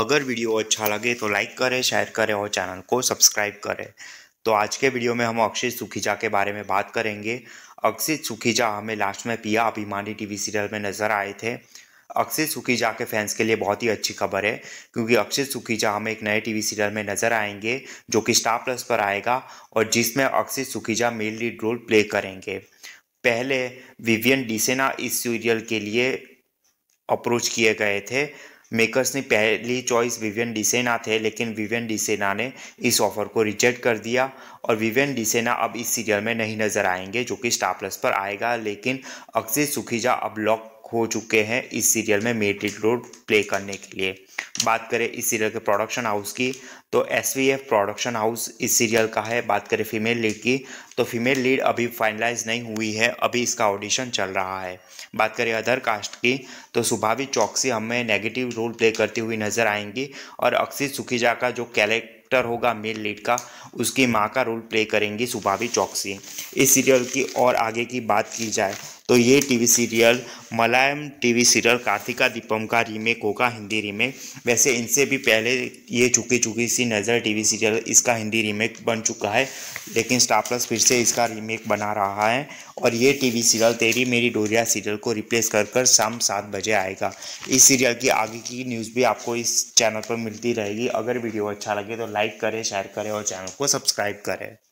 अगर वीडियो अच्छा लगे तो लाइक करें शेयर करें और चैनल को सब्सक्राइब करें तो आज के वीडियो में हम अक्षय सुखीजा के बारे में बात करेंगे अक्षय सुखीजा हमें लास्ट में पिया अभिमानी टीवी सीरियल में नज़र आए थे अक्षय सुखीजा के फैंस के लिए बहुत ही अच्छी खबर है क्योंकि अक्षय सुखीजा हमें एक नए टीवी सीरियल में नज़र आएंगे जो कि स्टार प्लस पर आएगा और जिसमें Akshay Sukhija male lead role play करेंगे पहले विवियन डिसेना इस सीरियल के लिए अप्रोच किए गए थे मेकर्स ने पहली चॉइस विवियन डिसेना थे लेकिन विवियन डिसेना ने इस ऑफर को रिजेक्ट कर दिया और विवियन डिसेना अब इस सीरियल में नहीं नजर आएंगे जो कि स्टार प्लस पर आएगा लेकिन अक्षय सुखीजा अब लॉक हो चुके हैं इस सीरियल में मेटेड रोल प्ले करने के लिए बात करें इस सीरियल के प्रोडक्शन हाउस की तो एस वी एफ प्रोडक्शन हाउस इस सीरियल का है बात करें फीमेल लीड की तो फीमेल लीड अभी फाइनलाइज नहीं हुई है अभी इसका ऑडिशन चल रहा है बात करें अदर कास्ट की तो सुभावी चौकसी हमें नेगेटिव रोल प्ले करती हुई नजर आएंगी और अक्षित सुखीजा का जो कैरेक्टर होगा मेल लीड का उसकी माँ का रोल प्ले करेंगी सुभावी चौकसी इस सीरियल की और आगे की बात की जाए तो ये TV serial Malayalam TV serial Karthika Deepam का रीमेक होगा हिंदी रीमेक वैसे इनसे भी पहले ये चुकी चुकी सी नज़र टीवी सीरियल इसका हिंदी रीमेक बन चुका है लेकिन स्टार प्लस फिर से इसका रीमेक बना रहा है और ये टीवी सीरियल तेरी मेरी डोरिया सीरियल को रिप्लेस कर कर शाम सात बजे आएगा इस सीरियल की आगे की न्यूज़ भी आपको इस चैनल पर मिलती रहेगी अगर वीडियो अच्छा लगे तो लाइक करें शेयर करें और चैनल को सब्सक्राइब करें